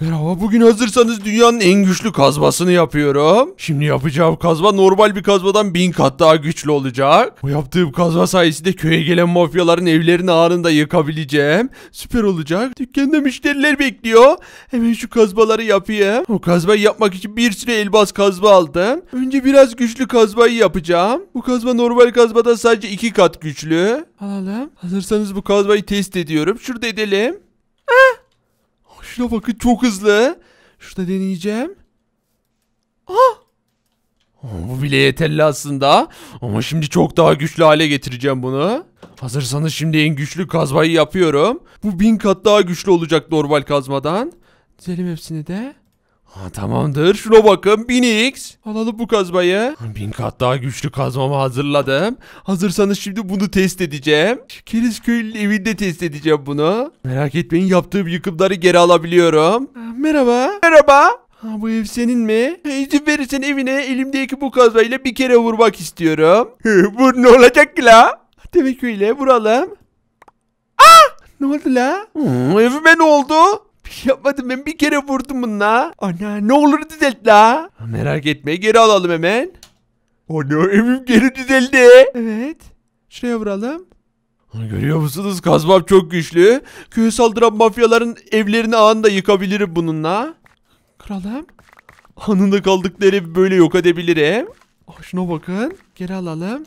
Merhaba bugün hazırsanız dünyanın en güçlü kazmasını yapıyorum. Şimdi yapacağım kazma normal bir kazmadan bin kat daha güçlü olacak. Bu yaptığım kazma sayesinde köye gelen mafyaların evlerini anında yıkabileceğim. Süper olacak. Dükkanda müşteriler bekliyor. Hemen şu kazmaları yapayım. O kazmayı yapmak için bir sürü elbaz kazma aldım. Önce biraz güçlü kazmayı yapacağım. Bu kazma normal kazmadan sadece iki kat güçlü. Alalım. Hazırsanız bu kazmayı test ediyorum. Şurada edelim. Ah! Şuna bakın çok hızlı. Şurada deneyeceğim. Ah! Bu bile yeterli aslında. Ama şimdi çok daha güçlü hale getireceğim bunu. Hazırsanız şimdi en güçlü kazmayı yapıyorum. Bu bin kat daha güçlü olacak normal kazmadan. Dizelim hepsini de. Ha, tamamdır. Şuna bakın 1000x. Alalım bu kazmayı. 1000 kat daha güçlü kazmamı hazırladım. Hazırsanız şimdi bunu test edeceğim. Kerizköy'ün evinde test edeceğim bunu. Merak etmeyin yaptığım yıkımları geri alabiliyorum. merhaba. Merhaba. Ha, bu ev senin mi? İzin verirsen evine elimdeki bu kazmayla bir kere vurmak istiyorum. bu ne olacak ki la? Demek öyle vuralım. Ah! Ne oldu la? Hmm, evime ne oldu? Bir şey yapmadım ben bir kere vurdum bununla. Ana ne olur düzelt la. Merak etme geri alalım hemen. Ana evim geri düzeldi. Evet. Şuraya vuralım. Görüyor musunuz? Kazmam çok güçlü. Köye saldıran mafyaların evlerini anında yıkabilirim bununla. Kralım. Anında kaldıkları böyle yok edebilirim. Oh, şuna bakın. Geri alalım.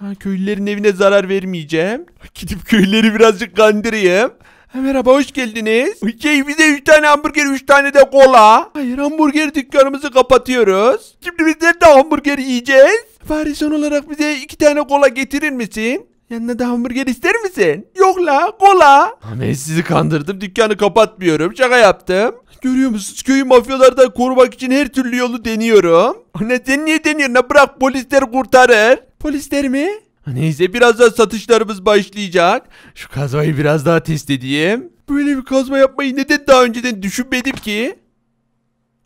Ha, köylülerin evine zarar vermeyeceğim. Gidip köylüleri birazcık kandırayım. Ha, merhaba hoş geldiniz. Şey bize 3 tane hamburger 3 tane de kola. Hayır hamburger dükkanımızı kapatıyoruz. Şimdi biz nerede hamburger yiyeceğiz? Farizon olarak bize 2 tane kola getirir misin? Yanına da hamburger ister misin? Yok la kola. Ahmet sizi kandırdım dükkanı kapatmıyorum şaka yaptım. Görüyor musunuz köyü mafyalardan korumak için her türlü yolu deniyorum. Anne sen niye deniyorsun la bırak polisler kurtarır. Polisler mi? Neyse birazdan satışlarımız başlayacak. Şu kazmayı biraz daha test edeyim. Böyle bir kazma yapmayı neden daha önceden düşünmedim ki?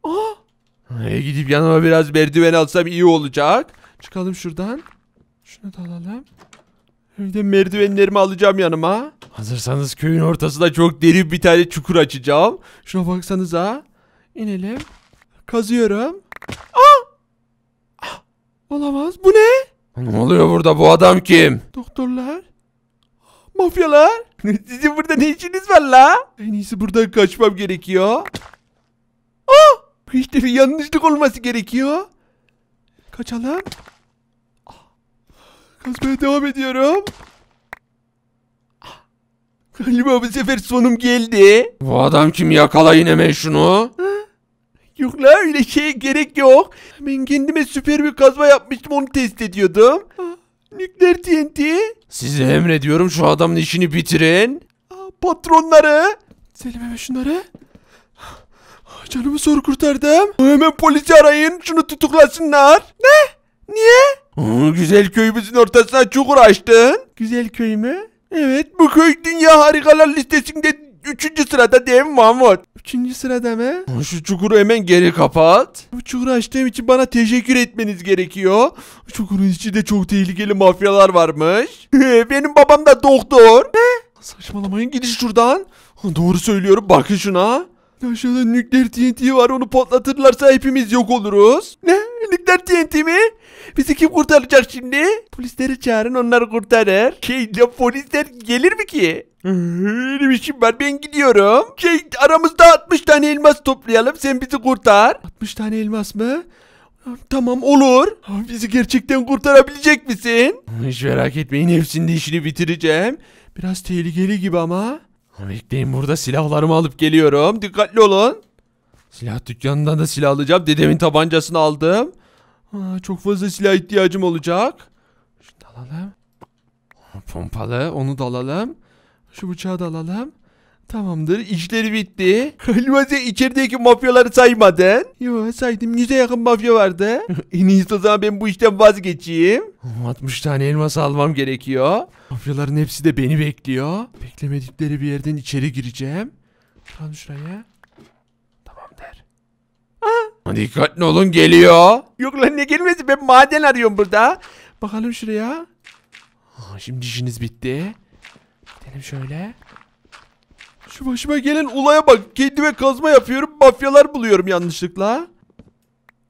Aa! Ah! Ee, gidip yanıma biraz merdiven alsam iyi olacak. Çıkalım şuradan. Şunu da alalım. Hem de merdivenlerimi alacağım yanıma. Hazırsanız köyün ortasında çok derin bir tane çukur açacağım. Şuna baksanız ha. İnelim. Kazıyorum. Aa! Ah! Olamaz. Bu ne? Ne oluyor burada? Bu adam kim? Doktorlar. Mafyalar. Sizin burada ne işiniz var la? En iyisi buradan kaçmam gerekiyor. Aa! İşte bir yanlışlık olması gerekiyor. Kaçalım. Kazmaya devam ediyorum. Galiba bu sefer sonum geldi. Bu adam kim yakala hemen şunu. Yok la öyle şeye gerek yok. Ben kendime süper bir kazma yapmıştım onu test ediyordum. Nükleer TNT. Size emrediyorum şu adamın işini bitirin. Patronları. Selim hemen şunları. Canımı zor kurtardım. Hemen polisi arayın şunu tutuklasınlar. Ne? Niye? güzel köyümüzün ortasına çukur açtın. Güzel köy mü? Evet bu köy dünya harikalar listesinde Üçüncü sırada değil mi Mahmut? Üçüncü sırada mı? Şu çukuru hemen geri kapat. Bu çukuru açtığım için bana teşekkür etmeniz gerekiyor. Çukurun içinde çok tehlikeli mafyalar varmış. Benim babam da doktor. Saçmalamayın gidin şuradan. Doğru söylüyorum bakın şuna. Aşağıda nükleer TNT var onu patlatırlarsa hepimiz yok oluruz. Ne? Nükleer TNT mi? Bizi kim kurtaracak şimdi? Polisleri çağırın onlar kurtarır. Şey ya polisler gelir mi ki? Benim işim var ben gidiyorum. Şey aramızda 60 tane elmas toplayalım sen bizi kurtar. 60 tane elmas mı? Tamam olur. Bizi gerçekten kurtarabilecek misin? Hiç merak etmeyin hepsinin işini bitireceğim. Biraz tehlikeli gibi ama. Bekleyin burada silahlarımı alıp geliyorum. Dikkatli olun. Silah dükkanından da silah alacağım. Dedemin tabancasını aldım. Aa, çok fazla silah ihtiyacım olacak. Şunu da alalım. Pompalı onu da alalım. Şu bıçağı da alalım. Tamamdır. İşleri bitti. Halbuki içerideki mafyaları saymadın. Yo saydım. Yüze yakın mafya vardı. en iyisi o zaman ben bu işten vazgeçeyim. 60 tane elmas almam gerekiyor. Mafyaların hepsi de beni bekliyor. Beklemedikleri bir yerden içeri gireceğim. Şuradan şuraya. Tamamdır. Aa, ah! dikkatli olun geliyor. Yok lan ne gelmesi ben maden arıyorum burada. Bakalım şuraya. Aa, şimdi işiniz bitti. Gidelim şöyle. Şu başıma gelen olaya bak. Kendime kazma yapıyorum. Mafyalar buluyorum yanlışlıkla.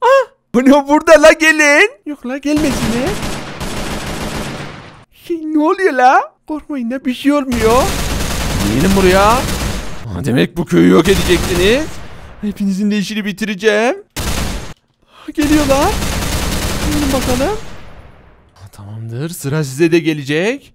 Ah! Bu ne burada la gelin? Yok la gelmesin ne? Şey, ne oluyor la? Korkmayın da bir şey olmuyor. Gelin buraya. Ha, demek bu köyü yok edeceksiniz. Hepinizin de işini bitireceğim. Geliyorlar. Gelin bakalım. Tamamdır. Sıra size de gelecek.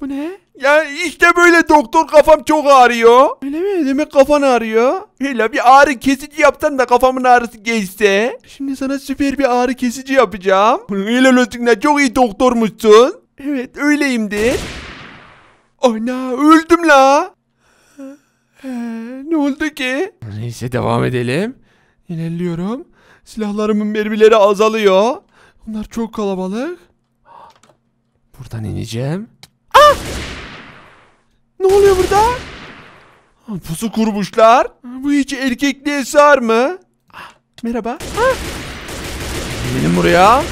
Bu ne? Ya işte böyle doktor kafam çok ağrıyor. Öyle mi? Demek kafan ağrıyor. Hele bir ağrı kesici yapsan da kafamın ağrısı geçse. Şimdi sana süper bir ağrı kesici yapacağım. Helal olsun çok iyi doktormuşsun. Evet öyleyim de. Ana öldüm la. ne oldu ki? Neyse devam edelim. İlerliyorum. Silahlarımın mermileri azalıyor. Bunlar çok kalabalık. Buradan ineceğim. Ne oluyor burada? Pusu kurmuşlar. Bu hiç erkekliğe sar mı? Merhaba. Gelin buraya.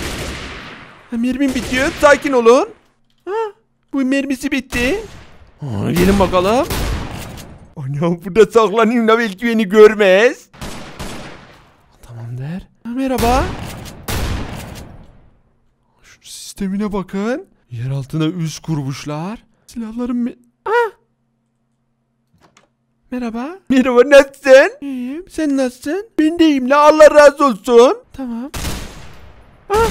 Mermim bitiyor. Sakin olun. Bu mermisi bitti. gelin bakalım. Anam burada saklanayım da belki beni görmez. Tamam der. Merhaba. Şu sistemine bakın. Yer altına üs kurmuşlar. Silahların mı? Ah! Merhaba. Merhaba nasılsın? İyiyim. Sen nasılsın? Ben deyim. la Allah razı olsun. Tamam. Ah!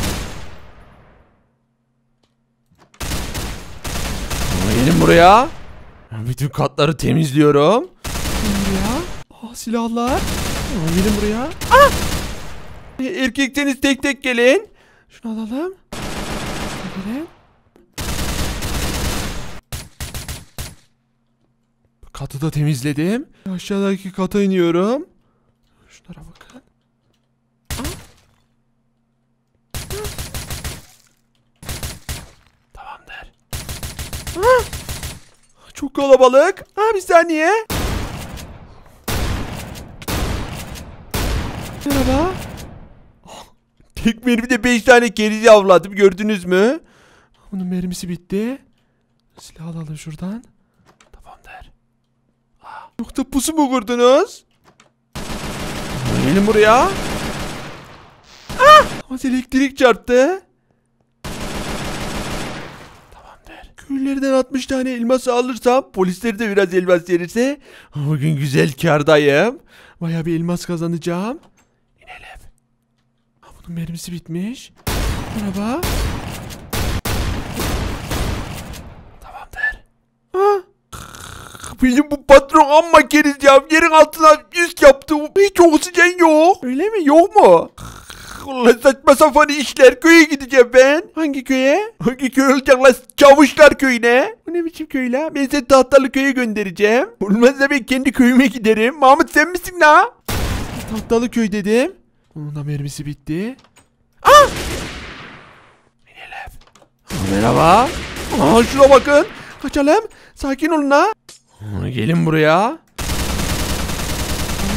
Gelin buraya. Bütün katları temizliyorum. Buraya. Aa, silahlar. Gelin buraya. Ah! Erkekteniz tek tek gelin. Şunu alalım. Gelin. Katı da temizledim. Aşağıdaki kata iniyorum. Şunlara bakın. Tamamdır. Çok kalabalık. Ha bir saniye. Merhaba. Tek mermide 5 tane kerici avladım gördünüz mü? Bunun mermisi bitti. Silah alalım şuradan. Yoksa pusu mu kurdunuz? Gelin buraya. Ah! Az elektrik çarptı. Tamamdır. Köylülerden 60 tane elmas alırsam polisleri de biraz elmas verirse bugün güzel kardayım. Baya bir elmas kazanacağım. İnelim. Ha, bunun mermisi bitmiş. Merhaba. Bizim bu patron amma keriz ya. Yerin altına yüz yaptı. Hiç oksijen yok. Öyle mi? Yok mu? Allah saçma sapan işler. Köye gideceğim ben. Hangi köye? Hangi köy olacak lan? Çavuşlar köyüne. Bu ne biçim köy la? Ben seni tahtalı köye göndereceğim. Olmaz ben kendi köyüme giderim. Mahmut sen misin la? tahtalı köy dedim. Onun da mermisi bitti. Ah! Merhaba. Aa, şuna bakın. Kaçalım. Sakin olun ha. Gelin buraya.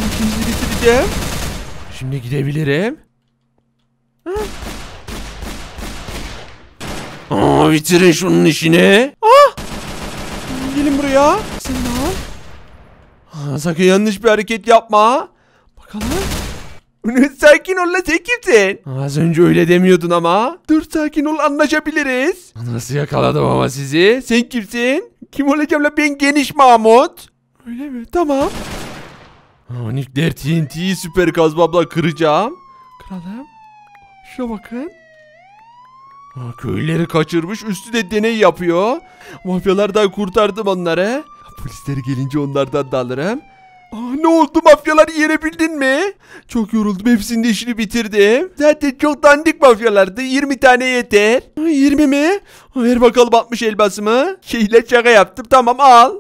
İkinizi bitireceğim. Şimdi gidebilirim. Aa, bitirin şunun işini. Aa! Gelin buraya. Sen ne? al. Aa, sakın yanlış bir hareket yapma. Bakalım. sakin ol la sen kimsin? Az önce öyle demiyordun ama. Dur sakin ol anlaşabiliriz. Nasıl yakaladım ama sizi? Sen kimsin? Kim olacağım olacağımla ben geniş Mahmut. Öyle mi? Tamam. Nikler TNT'yi süper kazmamla kıracağım. Kralım. Şuna bakın. köyleri kaçırmış üstü de deney yapıyor. Mafyalardan kurtardım onları. Polisleri gelince onlardan da alırım. Aa, ah, ne oldu mafyaları yerebildin mi? Çok yoruldum hepsinin işini bitirdim. Zaten çok dandik mafyalardı 20 tane yeter. Aa, 20 mi? Ver bakalım 60 elbasımı. Şeyle şaka yaptım tamam al.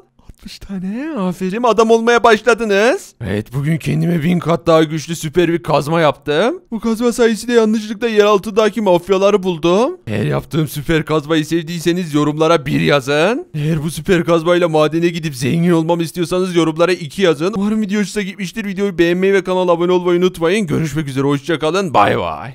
60 tane. Aferin adam olmaya başladınız. Evet bugün kendime bin kat daha güçlü süper bir kazma yaptım. Bu kazma sayesinde yanlışlıkla yeraltıdaki mafyaları buldum. Eğer yaptığım süper kazmayı sevdiyseniz yorumlara bir yazın. Eğer bu süper kazmayla madene gidip zengin olmam istiyorsanız yorumlara iki yazın. Umarım video hoşunuza gitmiştir. Videoyu beğenmeyi ve kanala abone olmayı unutmayın. Görüşmek üzere hoşçakalın. Bay bay.